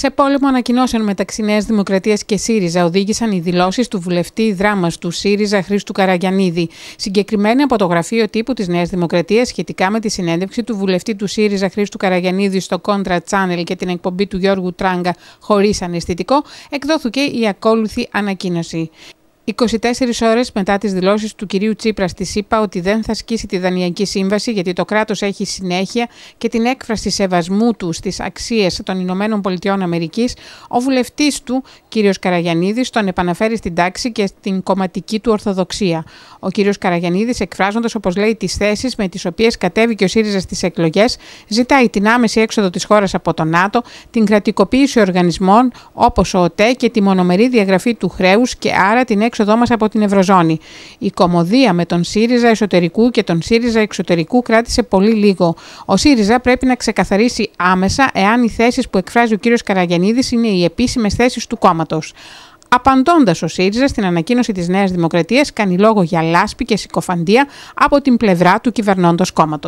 Σε πόλεμο ανακοινώσεων μεταξύ Νέας Δημοκρατίας και ΣΥΡΙΖΑ οδήγησαν οι δηλώσεις του βουλευτή δράμας του ΣΥΡΙΖΑ Χρήστου Καραγιανίδη. Συγκεκριμένη από το γραφείο τύπου της Νέας Δημοκρατίας σχετικά με τη συνέντευξη του βουλευτή του ΣΥΡΙΖΑ Χρήστου Καραγιανίδη στο Contra Channel και την εκπομπή του Γιώργου Τράγκα χωρίς αναισθητικό, εκδόθηκε η ακόλουθη ανακοίνωση. 24 ώρες μετά τις δηλώσεις του κυρίου Τσίπρα στη ΣΥΠΑ ότι δεν θα σκίσει τη Δανειακή Σύμβαση γιατί το κράτος έχει συνέχεια και την έκφραση σεβασμού του στις αξίες των Ηνωμένων Πολιτειών Αμερικής, ο βουλευτής του, κύριος Καραγιανίδης, τον επαναφέρει στην τάξη και στην κομματική του Ορθοδοξία. Ο κύριος Καραγιανίδης, εκφράζοντας όπως λέει τις θέσεις με τις οποίες κατέβηκε ο ΣΥΡΙΖΑ στις εκλογές, ζητάει την άμεση έξοδο της χώρας από το ΝΑΤΟ, την κρατικοποίηση οργανισμών όπως ο ΟΤΕ και τη μονομερή διαγραφή του χρέους και άρα την έξοδο έξοδό από την Ευρωζώνη. Η κομμωδία με τον ΣΥΡΙΖΑ εσωτερικού και τον ΣΥΡΙΖΑ εξωτερικού κράτησε πολύ λίγο. Ο ΣΥΡΙΖΑ πρέπει να ξεκαθαρίσει άμεσα εάν οι θέσεις που εκφράζει ο κ. Καραγιανίδης είναι οι επίσημες θέσεις του κόμματος. Απαντώντας ο ΣΥΡΙΖΑ στην ανακοίνωση της Νέας Δημοκρατίας, κάνει λόγο για λάσπη και συκοφαντία από την πλευρά του κυβερνώντος κόμματος.